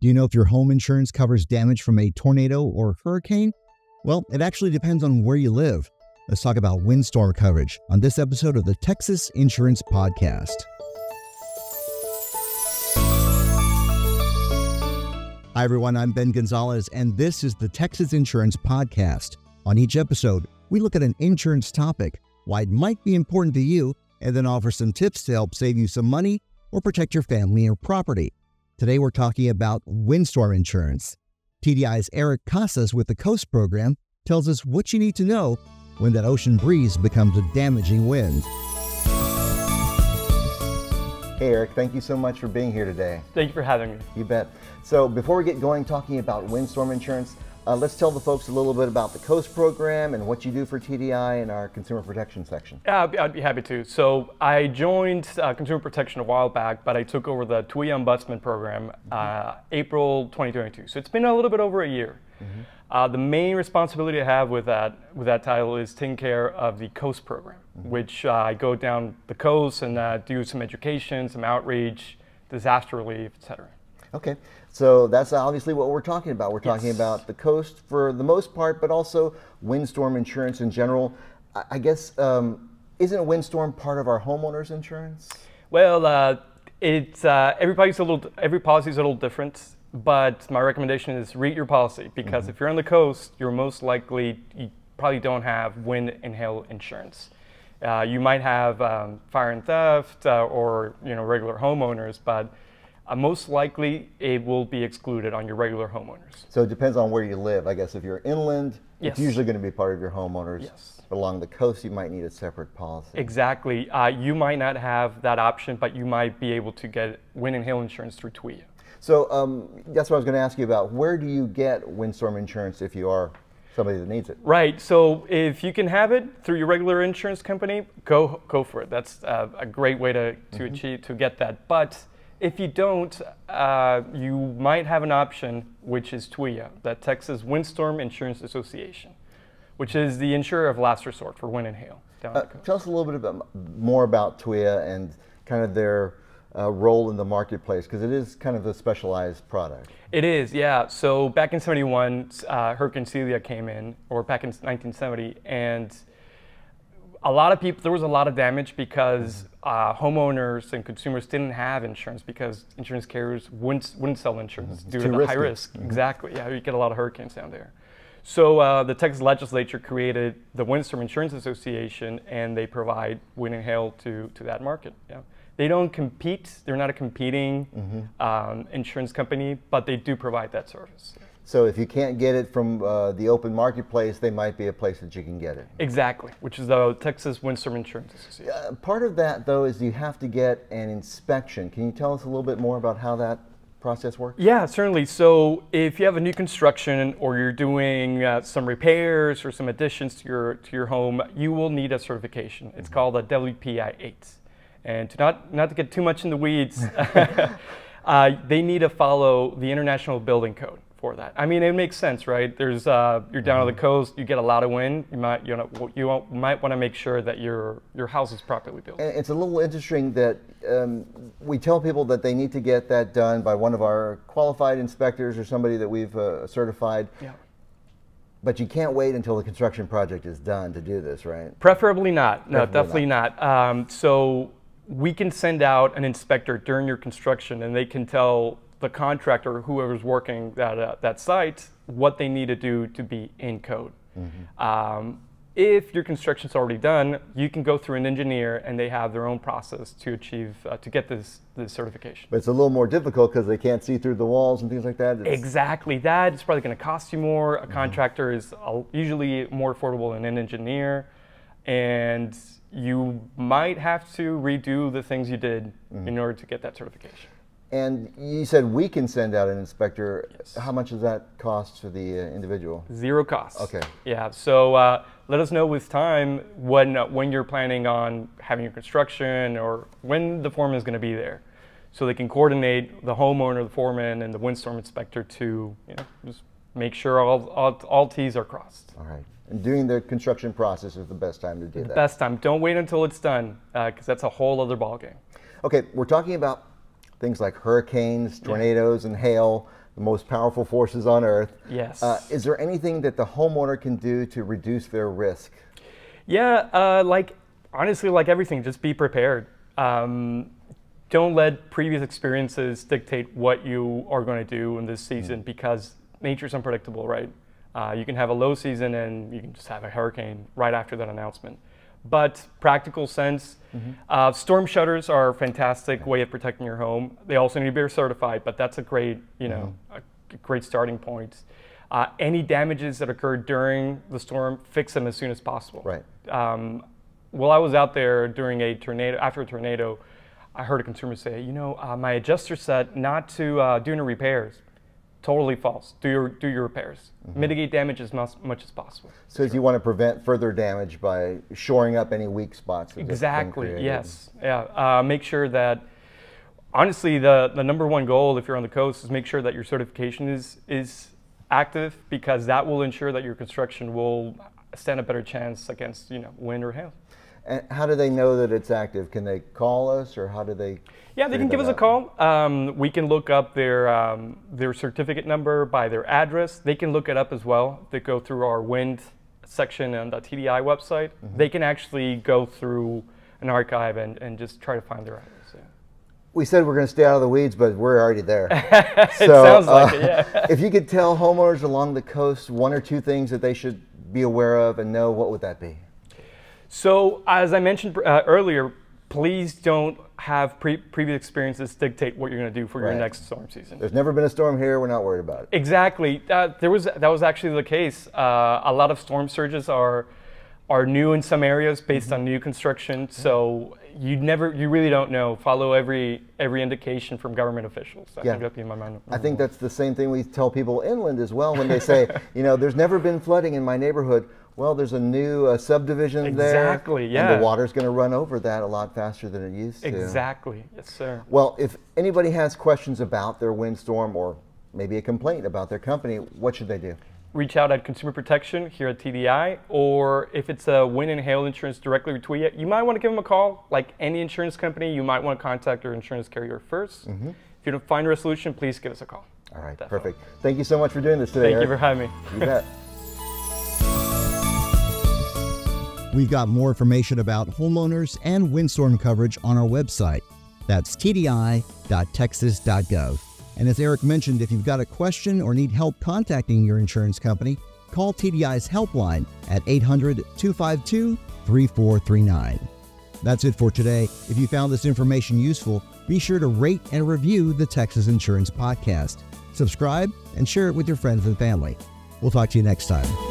Do you know if your home insurance covers damage from a tornado or hurricane? Well, it actually depends on where you live. Let's talk about windstorm coverage on this episode of the Texas Insurance Podcast. Hi, everyone. I'm Ben Gonzalez, and this is the Texas Insurance Podcast. On each episode, we look at an insurance topic, why it might be important to you, and then offer some tips to help save you some money or protect your family or property. Today, we're talking about windstorm insurance. TDI's Eric Casas with the Coast Program tells us what you need to know when that ocean breeze becomes a damaging wind. Hey, Eric, thank you so much for being here today. Thank you for having me. You bet. So, before we get going talking about windstorm insurance, uh, let's tell the folks a little bit about the COAST program and what you do for TDI in our consumer protection section. Yeah, I'd be, I'd be happy to. So I joined uh, consumer protection a while back, but I took over the TUI Ombudsman program mm-hmm. uh, April 2022. So it's been a little bit over a year. Mm -hmm. the main responsibility I have with that with that title is taking care of the COAST program, mm -hmm. which uh, I go down the coast and uh, do some education, some outreach, disaster relief, et cetera. Okay, so that's obviously what we're talking about. We're talking yes. about the coast for the most part, but also windstorm insurance in general. I guess, um, isn't windstorm part of our homeowners insurance? Well, uh, it's, uh, everybody's a little, every policy's a little different, but my recommendation is read your policy because mm -hmm. if you're on the coast, you're most likely, you probably don't have wind and hail insurance. Uh, you might have um, fire and theft uh, or you know regular homeowners, but uh, most likely it will be excluded on your regular homeowners. So it depends on where you live. I guess if you're inland, yes. it's usually going to be part of your homeowners. Yes. along the coast, you might need a separate policy. Exactly. Uh, you might not have that option, but you might be able to get wind and hail insurance through TWIA. So um, that's what I was going to ask you about. Where do you get windstorm insurance if you are somebody that needs it. Right. So if you can have it through your regular insurance company, go go for it. That's uh, a great way to to mm -hmm. achieve to get that. But if you don't, uh, you might have an option, which is TWIA, the Texas Windstorm Insurance Association, which is the insurer of last resort for wind and hail. Uh, tell us a little bit about, more about TWIA and kind of their uh, role in the marketplace, because it is kind of a specialized product. It is, yeah. So back in 71, uh, Hurricane Celia came in, or back in 1970, and a lot of people, there was a lot of damage because uh, homeowners and consumers didn't have insurance because insurance carriers wouldn't, wouldn't sell insurance due to the risky. high risk. Mm-hmm. Exactly. Yeah, you get a lot of hurricanes down there. So uh, the Texas legislature created the Windstorm Insurance Association, and they provide wind and hail to, to that market. Yeah. They don't compete; they're not a competing mm-hmm. um, insurance company, but they do provide that service. So if you can't get it from uh, the open marketplace, they might be a place that you can get it. Exactly, which is the Texas Windstorm Insurance Association. Uh, part of that, though, is you have to get an inspection. Can you tell us a little bit more about how that process works? Yeah, certainly. So if you have a new construction or you're doing uh, some repairs or some additions to your to your home, you will need a certification. It's mm -hmm. called a WPI 8. And to not not to get too much in the weeds, uh, they need to follow the International Building Code for that. I mean, it makes sense, right? There's uh, you're down mm-hmm. on the mm-hmm. coast, you get a lot of wind. You might you know you might want to make sure that your your house is properly built. And it's a little interesting that um, we tell people that they need to get that done by one of our qualified inspectors or somebody that we've uh, certified. Yeah. But you can't wait until the construction project is done to do this, right? Preferably not. No, Preferably definitely not. not. Um, so we can send out an inspector during your construction, and they can tell the contractor, whoever's working that, uh, that site, what they need to do to be in code. Mm-hmm. Um, if your construction's already done, you can go through an engineer and they have their own process to achieve, uh, to get this, this certification. But it's a little more difficult because they can't see through the walls and things like that. It's exactly that. It's probably going to cost you more. A mm-hmm. contractor is usually more affordable than an engineer. And you might have to redo the things you did mm-hmm. in order to get that certification. And you said we can send out an inspector. Yes. How much does that cost to the uh, individual? Zero cost. Okay. Yeah. So uh, let us know with time when uh, when you're planning on having your construction or when the foreman is going to be there, so they can coordinate the homeowner, the foreman, and the windstorm inspector to you know just make sure all all, all T's are crossed. All right. And doing the construction process is the best time to do the that. Best time. Don't wait until it's done because uh, that's a whole other ballgame. Okay, we're talking about things like hurricanes, tornadoes, yeah. and hail, the most powerful forces on earth. Yes. Uh, is there anything that the homeowner can do to reduce their risk? Yeah, uh, like honestly, like everything, just be prepared. Um, don't let previous experiences dictate what you are going to do in this hmm. season mm. because nature's unpredictable, right? Uh, you can have a low season and you can just have a hurricane right after that announcement but practical sense. Mm-hmm. Uh, storm shutters are a fantastic way of protecting your home. They also need to be certified, but that's a great, you know, mm-hmm. a great starting point. Uh, any damages that occurred during the storm, fix them as soon as possible. Right. Um, while I was out there during a tornado, after a tornado, I heard a consumer say, you know, uh, my adjuster said not to uh, do any repairs Totally false. Do your do your repairs. Mm-hmm. Mitigate damage as much, much as possible. So sure. you want to prevent further damage by shoring up any weak spots. Exactly. Yes. Yeah. Uh, make sure that. Honestly, the the number one goal if you're on the coast is make sure that your certification is is active because that will ensure that your construction will stand a better chance against you know wind or hail how do they know that it's active? Can they call us or how do they? Yeah, they can give us a call. Um, we can look up their, um, their certificate number by their address. They can look it up as well. They go through our wind section on the TDI website. Mm -hmm. They can actually go through an archive and, and just try to find their address. one. We said we're going to stay out of the weeds, but we're already there. so, sounds like uh, it, yeah. if you could tell homeowners along the coast one or two things that they should be aware of and know, what would that be? So as I mentioned uh, earlier, please don't have pre previous experiences dictate what you're going to do for right. your next storm season. There's never been a storm here. We're not worried about it. Exactly. there was that was actually the case. Uh, a lot of storm surges are are new in some areas based mm -hmm. on mm-hmm. new construction. Mm-hmm. So you never, you really don't know. Follow every every indication from government officials. I yeah. think that'd be my mind. I think mm-hmm. that's the same thing we tell people inland as well when they say, you know, there's never been flooding in my neighborhood well, there's a new uh, subdivision exactly, there. Exactly, yeah. And the water's going to run over that a lot faster than it used to. Exactly, yes, sir. Well, if anybody has questions about their windstorm or maybe a complaint about their company, what should they do? Reach out at Consumer Protection here at TDI, or if it's a wind and hail insurance directly between you, you might want to give them a call. Like any insurance company, you might want to contact your insurance carrier 1st mm -hmm. If you don't find a resolution, please give us a call. All right, Definitely. perfect. Thank you so much for doing this today. Thank Eric. you for having me. You bet. We've got more information about homeowners and windstorm coverage on our website. That's tdi.texas.gov. And as Eric mentioned, if you've got a question or need help contacting your insurance company, call TDI's helpline at 800 252 3439. That's it for today. If you found this information useful, be sure to rate and review the Texas Insurance Podcast. Subscribe and share it with your friends and family. We'll talk to you next time.